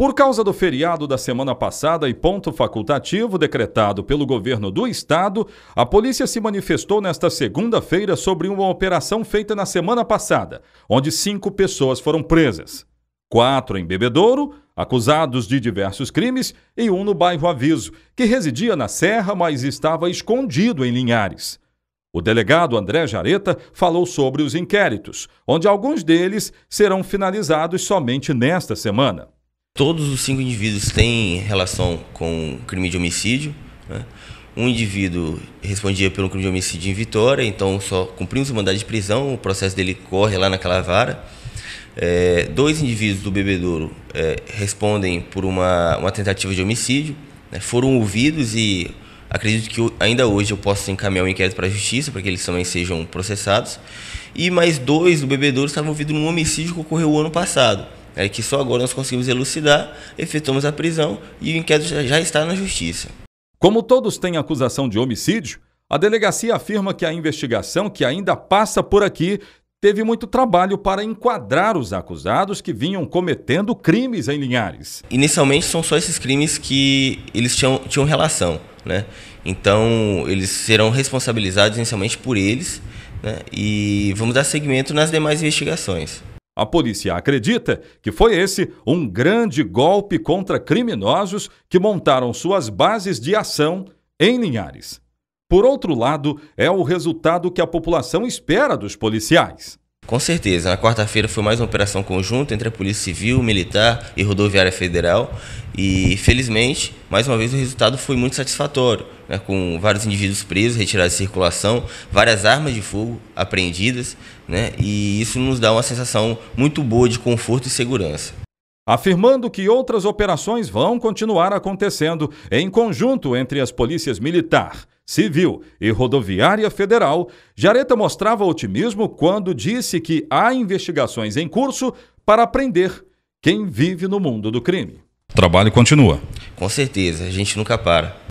Por causa do feriado da semana passada e ponto facultativo decretado pelo governo do estado, a polícia se manifestou nesta segunda-feira sobre uma operação feita na semana passada, onde cinco pessoas foram presas. Quatro em Bebedouro, acusados de diversos crimes, e um no bairro Aviso, que residia na Serra, mas estava escondido em Linhares. O delegado André Jareta falou sobre os inquéritos, onde alguns deles serão finalizados somente nesta semana todos os cinco indivíduos têm relação com crime de homicídio. Né? Um indivíduo respondia pelo crime de homicídio em Vitória, então só cumprimos o mandado de prisão, o processo dele corre lá naquela vara. É, dois indivíduos do bebedouro é, respondem por uma, uma tentativa de homicídio, né? foram ouvidos e acredito que ainda hoje eu posso encaminhar o um inquérito para a justiça, para que eles também sejam processados. E mais dois do bebedouro estavam ouvidos num homicídio que ocorreu o ano passado. É que só agora nós conseguimos elucidar, efetuamos a prisão e o inquérito já está na justiça. Como todos têm acusação de homicídio, a delegacia afirma que a investigação, que ainda passa por aqui, teve muito trabalho para enquadrar os acusados que vinham cometendo crimes em Linhares. Inicialmente são só esses crimes que eles tinham, tinham relação, né? Então eles serão responsabilizados inicialmente por eles né? e vamos dar seguimento nas demais investigações. A polícia acredita que foi esse um grande golpe contra criminosos que montaram suas bases de ação em Linhares. Por outro lado, é o resultado que a população espera dos policiais. Com certeza. Na quarta-feira foi mais uma operação conjunta entre a Polícia Civil, Militar e Rodoviária Federal. E, felizmente, mais uma vez o resultado foi muito satisfatório, né? com vários indivíduos presos, retirados de circulação, várias armas de fogo apreendidas, né? e isso nos dá uma sensação muito boa de conforto e segurança afirmando que outras operações vão continuar acontecendo em conjunto entre as polícias militar, Civil e Rodoviária Federal, Jareta mostrava otimismo quando disse que há investigações em curso para aprender quem vive no mundo do crime. O trabalho continua. Com certeza, a gente nunca para.